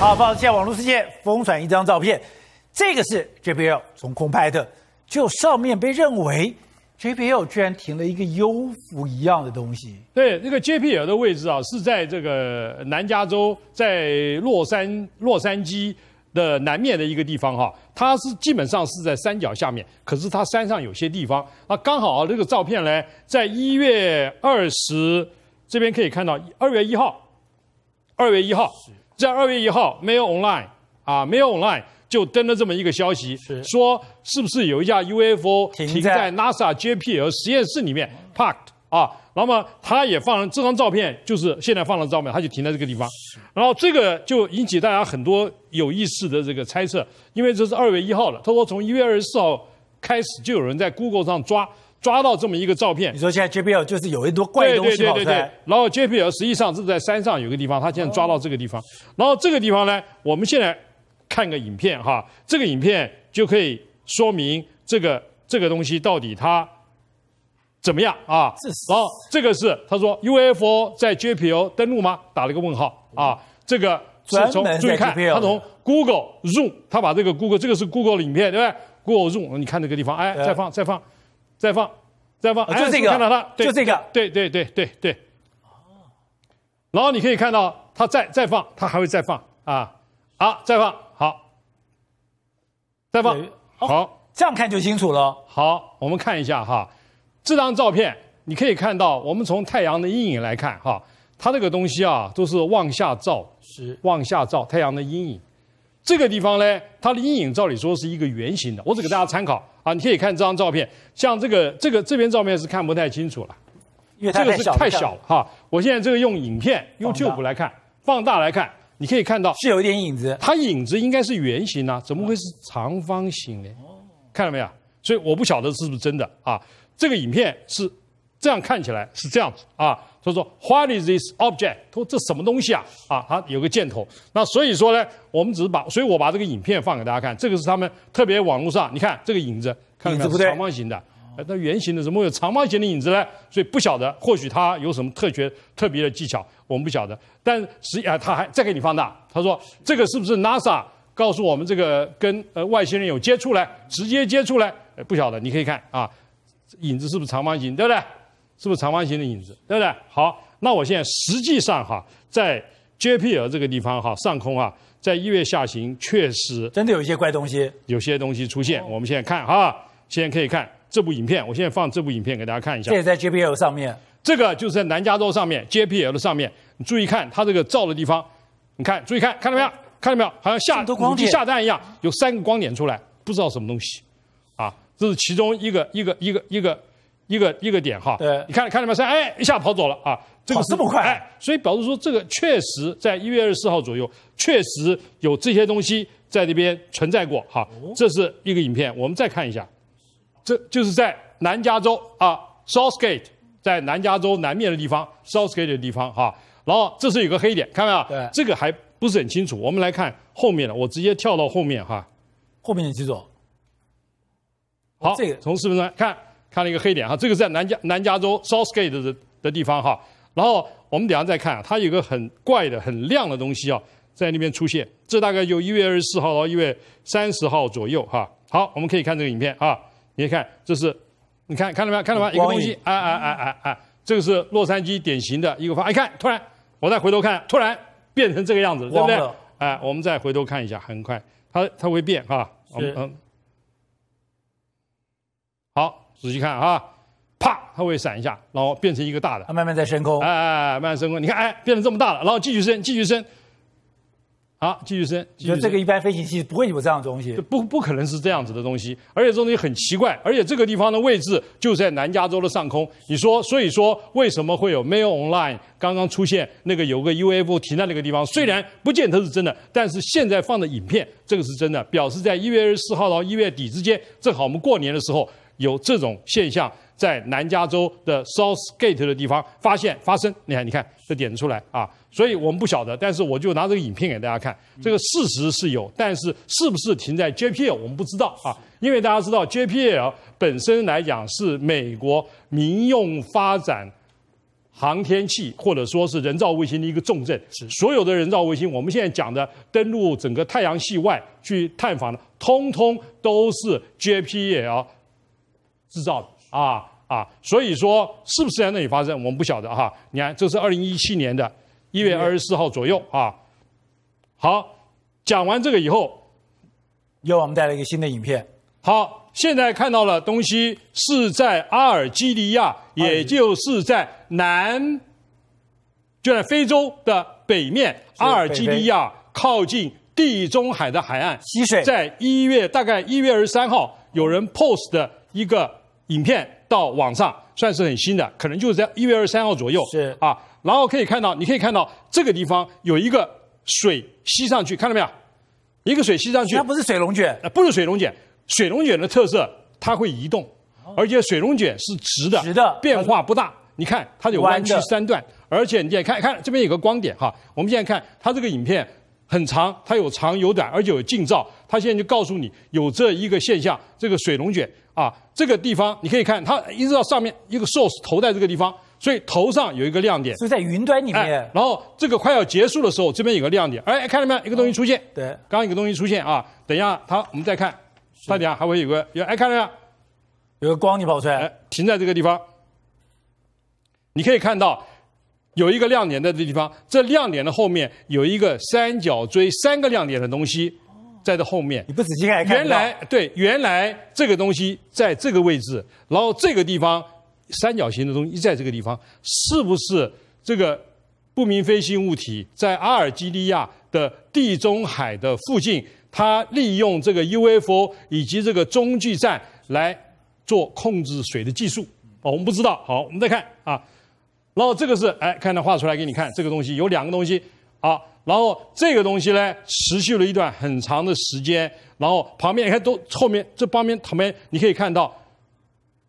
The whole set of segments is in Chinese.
好，抱歉，网络世界疯传一张照片，这个是 j b l 从空拍的，就上面被认为 j b l 居然停了一个 u f 一样的东西。对，那个 j b l 的位置啊，是在这个南加州，在洛山洛杉矶的南面的一个地方哈，它是基本上是在山脚下面，可是它山上有些地方啊，刚好这个照片呢，在一月二十这边可以看到，二月一号，二月一号。在二月一号，Mail Online，啊，Mail Online 就登了这么一个消息，说是不是有一架 UFO 停在 NASA JPL 实验室里面，parked 啊，那么他也放了这张照片，就是现在放的照片，他就停在这个地方，然后这个就引起大家很多有意思的这个猜测，因为这是二月一号了，他说从一月二十四号开始就有人在 Google 上抓。抓到这么一个照片，你说现在 J P L 就是有一多怪东西对对对。然后 J P L 实际上是在山上有个地方，他现在抓到这个地方，然后这个地方呢，我们现在看个影片哈，这个影片就可以说明这个这个东西到底它怎么样啊？然后这个是他说 U F O 在 J P L 登陆吗？打了个问号啊，这个是从注意看，他从 Google Zoom，他把这个 Google 这个是 Google 的影片对不对？Google Zoom，你看这个地方，哎，再放再放。再放，再放，就这个，看到它，就这个，对对对对对。哦，然后你可以看到它再再放，它还会再放啊啊！再放好，再放好，这样看就清楚了。好，我们看一下哈，这张照片你可以看到，我们从太阳的阴影来看哈，它这个东西啊都是往下照，是往下照太阳的阴影。这个地方呢，它的阴影照理说是一个圆形的，我只给大家参考啊，你可以看这张照片，像这个这个这边照片是看不太清楚了，因为这个是太小了哈。我现在这个用影片用旧 e 来看，放大来看，你可以看到是有一点影子，它影子应该是圆形啊，怎么会是长方形呢？看到没有？所以我不晓得是不是真的啊。这个影片是。这样看起来是这样子啊，他说，What is this object？他说这什么东西啊？啊，他有个箭头。那所以说呢，我们只是把，所以我把这个影片放给大家看。这个是他们特别网络上，你看这个影子，看看不是长方形的，哎，圆形的，怎么会有长方形的影子呢？所以不晓得，或许他有什么特绝特别的技巧，我们不晓得。但实际啊，他还再给你放大。他说这个是不是 NASA 告诉我们这个跟呃外星人有接触呢？直接接触呢？不晓得，你可以看啊，影子是不是长方形，对不对？是不是长方形的影子，对不对？好，那我现在实际上哈，在 J P L 这个地方哈上空啊，在一月下行确实真的有一些怪东西，有些东西出现。我们现在看哈，现在可以看这部影片，我现在放这部影片给大家看一下。这也在 J P L 上面，这个就是在南加州上面 J P L 上面，你注意看它这个照的地方，你看，注意看，看到没有？看到没有？好像下武鸡下蛋一样，有三个光点出来，不知道什么东西，啊，这是其中一个一个一个一个。一个一个点哈，对，你看看到没有？哎，一下跑走了啊，这个这么快，所以表示说这个确实在一月二十四号左右，确实有这些东西在那边存在过哈。这是一个影片，我们再看一下，这就是在南加州啊，Southgate，在南加州南面的地方，Southgate 的地方哈。然后这是有个黑点，看到没有？对，这个还不是很清楚。我们来看后面的，我直接跳到后面哈。后面你记住，好，这个从视频上看。看了一个黑点哈，这个是在南加南加州 Southgate 的的地方哈，然后我们等下再看，它有个很怪的、很亮的东西啊，在那边出现。这大概就一月二十四号到一月三十号左右哈。好，我们可以看这个影片啊，你看，这是你看看到没有？看到没有？一个东西，哎哎哎哎哎，这个是洛杉矶典型的一个方。哎，看，突然我再回头看，突然变成这个样子，对不对？哎，我们再回头看一下，很快，它它会变哈。嗯，好。仔细看啊，啪，它会闪一下，然后变成一个大的，它慢慢在升空，哎，慢慢升空。你看，哎，变成这么大了，然后继续升，继续升，好，继续升。你说这个一般飞行器不会有这样的东西，不，不可能是这样子的东西，而且这东西很奇怪，而且这个地方的位置就在南加州的上空。你说，所以说为什么会有《Mail Online》刚刚出现那个有个 UFO 停在那个地方？虽然不见得是真的，但是现在放的影片这个是真的，表示在一月二十四号到一月底之间，正好我们过年的时候。有这种现象在南加州的 South Gate 的地方发现发生，你看，你看，这点子出来啊，所以我们不晓得，但是我就拿这个影片给大家看，这个事实是有，但是是不是停在 J P L 我们不知道啊，因为大家知道 J P L 本身来讲是美国民用发展航天器或者说是人造卫星的一个重镇，是所有的人造卫星，我们现在讲的登陆整个太阳系外去探访的，通通都是 J P L。制造的啊啊，所以说是不是在那里发生，我们不晓得哈。你看，这是二零一七年的，一月二十四号左右啊。好，讲完这个以后，又我们带来一个新的影片。好，现在看到了东西是在阿尔及利亚，也就是在南，就在非洲的北面，阿尔及利亚靠近地中海的海岸。吸水在一月大概一月二十三号，有人 post 的一个。影片到网上算是很新的，可能就是在一月二十三号左右，是啊。然后可以看到，你可以看到这个地方有一个水吸上去，看到没有？一个水吸上去，它不是水龙卷，呃，不是水龙卷。水龙卷的特色，它会移动，而且水龙卷是直的，直的变化不大。你看，它有弯曲三段，而且你也看看这边有个光点哈。我们现在看它这个影片。很长，它有长有短，而且有近照。它现在就告诉你有这一个现象，这个水龙卷啊，这个地方你可以看，它一直到上面一个 source 头在这个地方，所以头上有一个亮点，是在云端里面。然后这个快要结束的时候，这边有个亮点，哎，看到没有？一个东西出现。对。刚一个东西出现啊，等一下，它我们再看，它底下还会有个有，哎，看到没有？有个光你跑出来，停在这个地方，你可以看到。有一个亮点在这地方，这亮点的后面有一个三角锥，三个亮点的东西在这后面。你不仔细看，原来对，原来这个东西在这个位置，然后这个地方三角形的东西在这个地方，是不是这个不明飞行物体在阿尔及利亚的地中海的附近？它利用这个 UFO 以及这个中继站来做控制水的技术哦，我们不知道。好，我们再看啊。然后这个是，哎，看他画出来给你看，这个东西有两个东西啊。然后这个东西呢，持续了一段很长的时间。然后旁边你看都后面这旁边旁边，你可以看到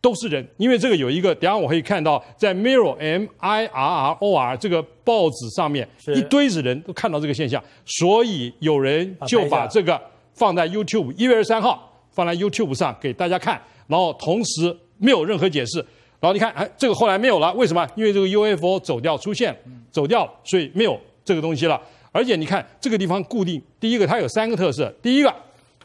都是人，因为这个有一个，等下我可以看到在 mirror m i r r o r 这个报纸上面一堆子人都看到这个现象，所以有人就把这个放在 YouTube 一月二十三号放在 YouTube 上给大家看，然后同时没有任何解释。然后你看，哎，这个后来没有了，为什么？因为这个 UFO 走掉，出现，走掉了，所以没有这个东西了。而且你看这个地方固定，第一个它有三个特色：，第一个，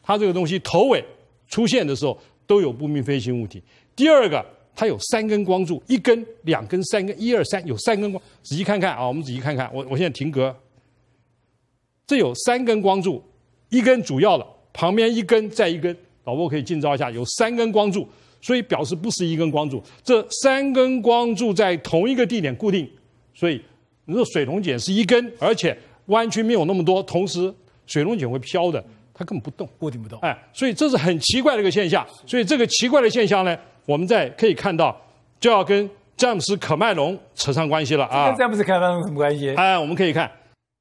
它这个东西头尾出现的时候都有不明飞行物体；，第二个，它有三根光柱，一根、两根、三根，一二三，有三根光。仔细看看啊，我们仔细看看，我我现在停格。这有三根光柱，一根主要的，旁边一根再一根。老伯可以近照一下，有三根光柱。所以表示不是一根光柱，这三根光柱在同一个地点固定，所以你说水龙卷是一根，而且弯曲没有那么多，同时水龙卷会飘的，它根本不动，固定不动。哎，所以这是很奇怪的一个现象。所以这个奇怪的现象呢，我们在可以看到就要跟詹姆斯·可麦隆扯上关系了啊。跟詹姆斯·可麦隆什么关系？哎，我们可以看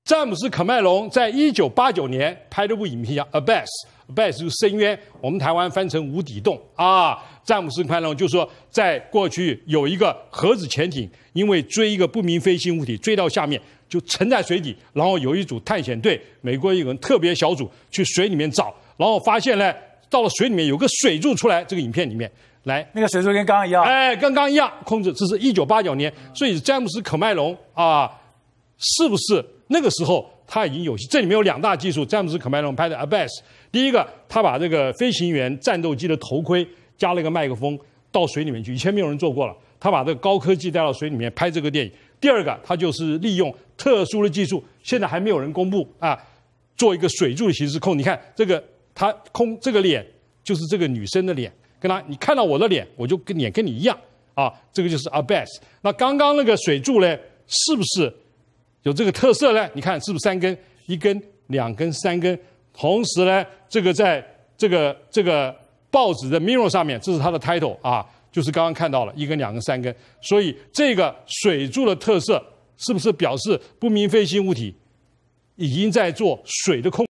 詹姆斯·可麦隆在一九八九年拍了部影片叫《Abbas》。拜是深渊，我们台湾翻成无底洞啊！詹姆斯·卡隆就说，在过去有一个盒子潜艇，因为追一个不明飞行物体，追到下面就沉在水底，然后有一组探险队，美国一个人特别小组去水里面找，然后发现呢，到了水里面有个水柱出来，这个影片里面来，那个水柱跟刚刚一样，哎，跟刚刚一样控制，这是一九八九年，所以詹姆斯·可麦隆啊，是不是那个时候？他已经有，这里面有两大技术。詹姆斯·卡梅隆拍的《阿巴斯》，第一个，他把这个飞行员战斗机的头盔加了个麦克风到水里面去，以前没有人做过了。他把这个高科技带到水里面拍这个电影。第二个，他就是利用特殊的技术，现在还没有人公布啊，做一个水柱的形式控。你看这个，他空这个脸就是这个女生的脸，跟他你看到我的脸，我就跟脸跟你一样啊。这个就是阿巴斯。那刚刚那个水柱嘞，是不是？有这个特色呢？你看，是不是三根，一根、两根、三根？同时呢，这个在这个这个报纸的 mirror 上面，这是它的 title 啊，就是刚刚看到了一根、两根、三根。所以这个水柱的特色，是不是表示不明飞行物体已经在做水的控？